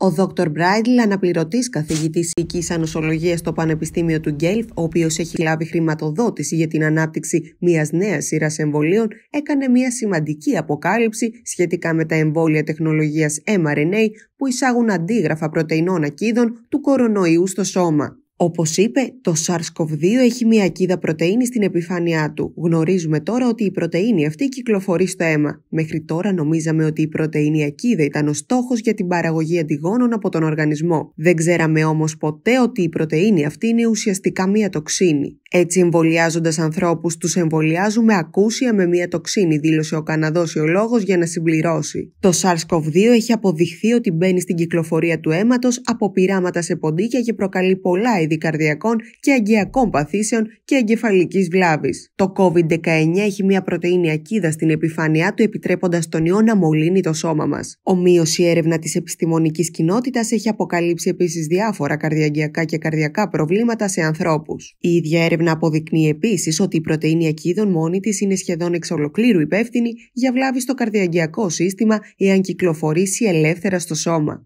Ο Δόκτωρ Μπράιντλ, αναπληρωτής καθηγητής οικική ανοσολογίας στο Πανεπιστήμιο του Γκέλφ, ο οποίος έχει λάβει χρηματοδότηση για την ανάπτυξη μιας νέας σειράς εμβολίων, έκανε μια σημαντική αποκάλυψη σχετικά με τα εμβόλια τεχνολογίας mRNA που εισάγουν αντίγραφα πρωτεϊνών ακίδων του κορονοϊού στο σώμα. Όπως είπε, το SARS-CoV-2 έχει μία κίδα πρωτεΐνη στην επιφάνειά του. Γνωρίζουμε τώρα ότι η πρωτεΐνη αυτή κυκλοφορεί στο αίμα. Μέχρι τώρα νομίζαμε ότι η πρωτεΐνη ακίδα ήταν ο στόχος για την παραγωγή αντιγόνων από τον οργανισμό. Δεν ξέραμε όμως ποτέ ότι η πρωτεΐνη αυτή είναι ουσιαστικά μία τοξίνη. Έτσι, εμβολιάζοντας ανθρώπους, τους εμβολιάζουμε ακούσια με μία τοξίνη, δήλωσε ο Καναδός ιολόγο για να συμπληρώσει. Το SARS-CoV-2 έχει αποδειχθεί ότι μπαίνει στην κυκλοφορία του αίματος από πειράματα σε ποντίκια και προκαλεί πολλά είδη καρδιακών και αγκιακών παθήσεων και εγκεφαλικής βλάβης. Το COVID-19 έχει μια πρωτεΐνη ακίδα στην επιφάνειά του επιτρέποντας τον ιό να μολύνει το σώμα μας. Ομοίως η έρευνα της επιστημονικής κοινότητας έχει αποκαλύψει επίσης διάφορα καρδιαγκιακά και καρδιακά προβλήματα σε ανθρώπους. Η ίδια έρευνα αποδεικνύει επίσης ότι η πρωτεΐνη ακίδων μόνη της είναι σχεδόν εξ ολοκλήρου υπεύθυνη για βλάβη στο καρδιαγκιακό σύστημα εάν κυκλοφορήσει ελεύθερα στο σώμα.